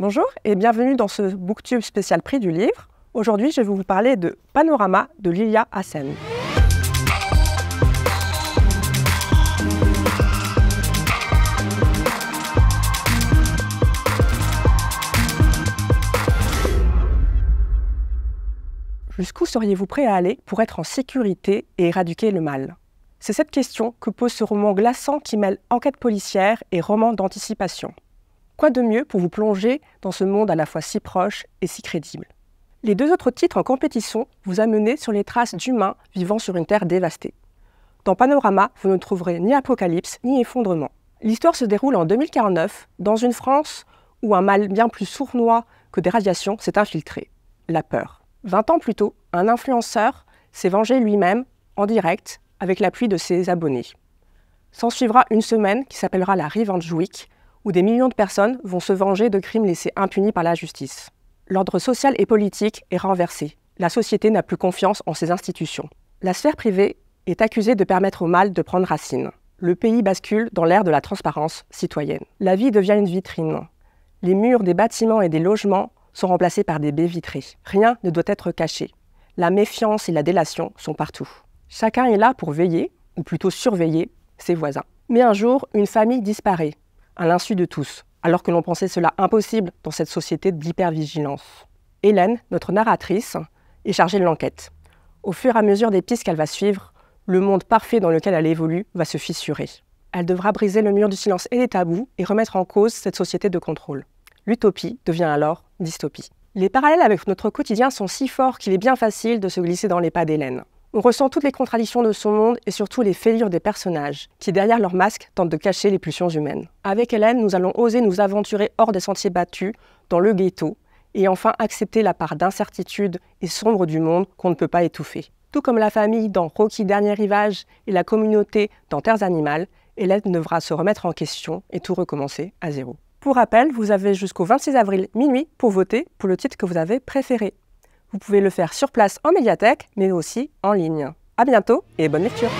Bonjour et bienvenue dans ce Booktube spécial prix du livre. Aujourd'hui, je vais vous parler de Panorama de Lilia Hassen. Jusqu'où seriez-vous prêt à aller pour être en sécurité et éradiquer le mal C'est cette question que pose ce roman glaçant qui mêle enquête policière et roman d'anticipation. Quoi de mieux pour vous plonger dans ce monde à la fois si proche et si crédible Les deux autres titres en compétition vous amenaient sur les traces d'humains vivant sur une terre dévastée. Dans Panorama, vous ne trouverez ni apocalypse ni effondrement. L'histoire se déroule en 2049 dans une France où un mal bien plus sournois que des radiations s'est infiltré, la peur. 20 ans plus tôt, un influenceur s'est vengé lui-même en direct avec l'appui de ses abonnés. S'en suivra une semaine qui s'appellera la Revenge Week, où des millions de personnes vont se venger de crimes laissés impunis par la justice. L'ordre social et politique est renversé. La société n'a plus confiance en ses institutions. La sphère privée est accusée de permettre au mal de prendre racine. Le pays bascule dans l'ère de la transparence citoyenne. La vie devient une vitrine. Les murs des bâtiments et des logements sont remplacés par des baies vitrées. Rien ne doit être caché. La méfiance et la délation sont partout. Chacun est là pour veiller, ou plutôt surveiller, ses voisins. Mais un jour, une famille disparaît à l'insu de tous, alors que l'on pensait cela impossible dans cette société d'hypervigilance. Hélène, notre narratrice, est chargée de l'enquête. Au fur et à mesure des pistes qu'elle va suivre, le monde parfait dans lequel elle évolue va se fissurer. Elle devra briser le mur du silence et des tabous et remettre en cause cette société de contrôle. L'utopie devient alors dystopie. Les parallèles avec notre quotidien sont si forts qu'il est bien facile de se glisser dans les pas d'Hélène. On ressent toutes les contradictions de son monde et surtout les fêlures des personnages, qui derrière leur masque tentent de cacher les pulsions humaines. Avec Hélène, nous allons oser nous aventurer hors des sentiers battus, dans le ghetto, et enfin accepter la part d'incertitude et sombre du monde qu'on ne peut pas étouffer. Tout comme la famille dans Rocky Dernier Rivage et la communauté dans Terres Animales, Hélène devra se remettre en question et tout recommencer à zéro. Pour rappel, vous avez jusqu'au 26 avril minuit pour voter pour le titre que vous avez préféré. Vous pouvez le faire sur place en médiathèque, mais aussi en ligne. À bientôt et bonne lecture!